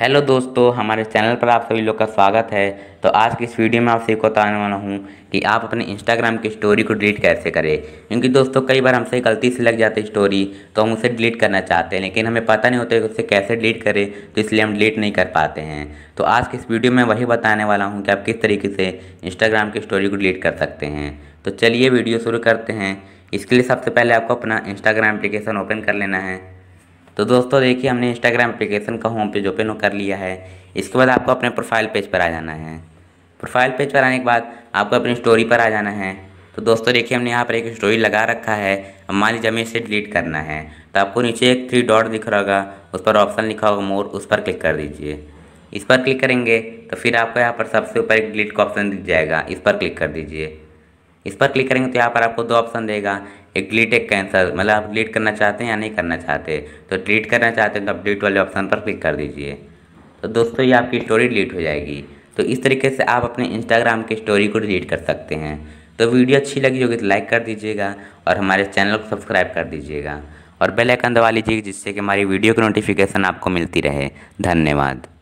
hello दोस्तों हमारे channel पर आप सभी लोग का स्वागत है तो आज की इस वीडियो में आपसे को बताने वाला हूँ कि आप अपने इंस्टाग्राम की स्टोरी को डिलीट कैसे करें क्योंकि दोस्तों कई बार हमसे गलती से लग जाती है स्टोरी तो हम उसे डिलीट करना चाहते हैं लेकिन हमें पता नहीं होता कि उसे कैसे डिलीट करें तो इसलिए हम डिलीट नहीं कर पाते हैं तो आज की इस वीडियो में वही बताने वाला हूँ कि आप किस तरीके से इंस्टाग्राम की स्टोरी को डिलीट कर सकते हैं तो चलिए वीडियो शुरू करते हैं इसके लिए सबसे पहले आपको अपना इंस्टाग्राम अप्लीकेशन ओपन कर लेना है तो दोस्तों देखिए हमने इंस्टाग्राम अप्लीकेशन का होम पेज ओपन कर लिया है इसके बाद आपको अपने प्रोफाइल पेज पर आ जाना है प्रोफाइल पेज पर आने के बाद आपको अपनी स्टोरी पर आ जाना है तो दोस्तों देखिए हमने यहाँ पर एक स्टोरी लगा रखा है अब मान लीजिए हमें इसे डिलीट करना है तो आपको नीचे एक थ्री डॉट दिख रहा होगा उस पर ऑप्शन लिखा होगा मोर उस पर क्लिक कर दीजिए इस पर क्लिक करेंगे तो फिर आपको यहाँ पर सबसे ऊपर एक डिलीट का ऑप्शन दिख जाएगा इस पर क्लिक कर दीजिए इस पर क्लिक करेंगे तो यहाँ पर आपको दो ऑप्शन देगा एक डिलीट एक कैंसर मतलब आप डिलीट करना चाहते हैं या नहीं करना चाहते तो डिलीट करना चाहते हैं तो आप डिलीट वाले ऑप्शन पर क्लिक कर दीजिए तो दोस्तों ये आपकी स्टोरी डिलीट हो जाएगी तो इस तरीके से आप अपने इंस्टाग्राम की स्टोरी को डिलीट कर सकते हैं तो वीडियो अच्छी लगी होगी तो लाइक कर दीजिएगा और हमारे चैनल को सब्सक्राइब कर दीजिएगा और बेल आइकन दबा लीजिएगा जिससे कि हमारी वीडियो की नोटिफिकेशन आपको मिलती रहे धन्यवाद